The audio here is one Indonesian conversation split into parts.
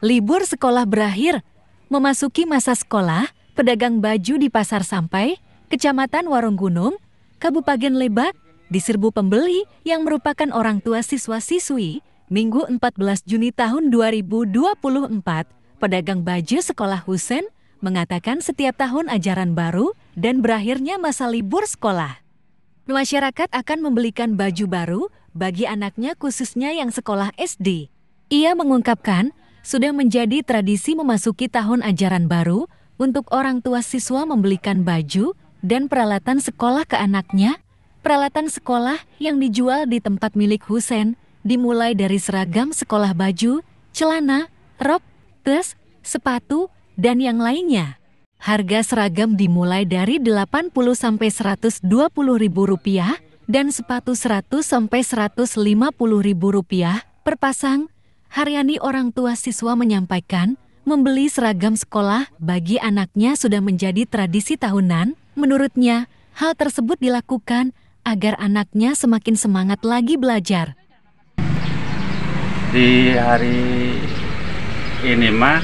Libur sekolah berakhir. Memasuki masa sekolah, pedagang baju di Pasar Sampai, Kecamatan Warung Gunung, Kabupaten Lebak, diserbu pembeli yang merupakan orang tua siswa-siswi. Minggu 14 Juni tahun 2024, pedagang baju sekolah Husen mengatakan setiap tahun ajaran baru dan berakhirnya masa libur sekolah. Masyarakat akan membelikan baju baru bagi anaknya khususnya yang sekolah SD. Ia mengungkapkan sudah menjadi tradisi memasuki tahun ajaran baru untuk orang tua siswa membelikan baju dan peralatan sekolah ke anaknya. Peralatan sekolah yang dijual di tempat milik Husen dimulai dari seragam sekolah baju, celana, rok, tas, sepatu, dan yang lainnya. Harga seragam dimulai dari 80 sampai 120 ribu rupiah dan sepatu 100 sampai 150 ribu rupiah per pasang Haryani orang tua siswa menyampaikan, membeli seragam sekolah bagi anaknya sudah menjadi tradisi tahunan. Menurutnya, hal tersebut dilakukan agar anaknya semakin semangat lagi belajar. Di hari ini mah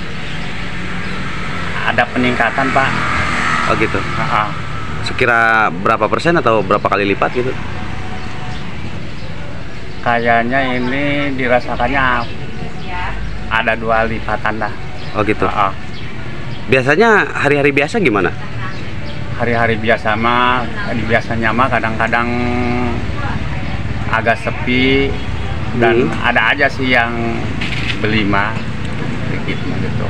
ada peningkatan pak. Oh gitu. Uh Sekira berapa persen atau berapa kali lipat gitu? Kayaknya ini dirasakannya ada dua lipatan dah. Oh gitu. Uh -uh. Biasanya hari-hari biasa gimana? Hari-hari biasa mah biasanya mah kadang-kadang agak sepi dan hmm. ada aja sih yang beli mah sedikit gitu.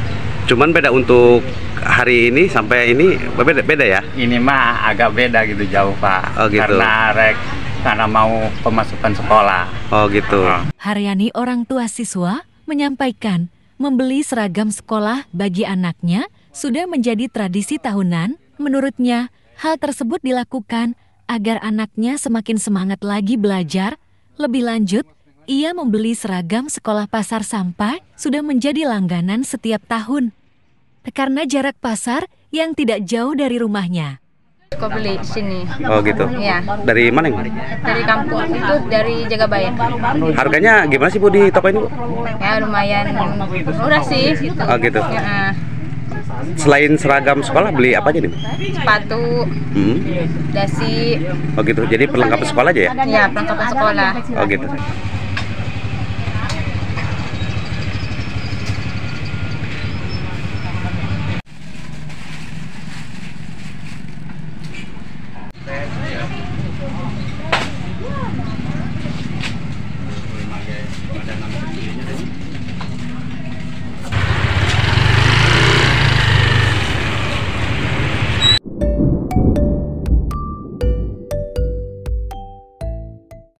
Cuman beda untuk hari ini sampai ini beda beda ya? Ini mah agak beda gitu jauh pak. Oh, gitu. Karena rek karena mau pemasukan sekolah. Oh gitu. Haryani orang tua siswa menyampaikan membeli seragam sekolah bagi anaknya sudah menjadi tradisi tahunan. Menurutnya, hal tersebut dilakukan agar anaknya semakin semangat lagi belajar. Lebih lanjut, ia membeli seragam sekolah pasar sampah sudah menjadi langganan setiap tahun. Karena jarak pasar yang tidak jauh dari rumahnya. Kau beli sini. Oh gitu. Ya. Dari mana nih? Dari kampung itu dari Jagabaya. Harganya gimana sih Bu di toko ini Ya lumayan murah sih gitu. Oh gitu. Ya. Selain seragam sekolah beli apa aja nih? Sepatu, hmm. dasi. Oh gitu. Jadi perlengkapan sekolah aja ya? Iya, perlengkapan sekolah. Oh gitu.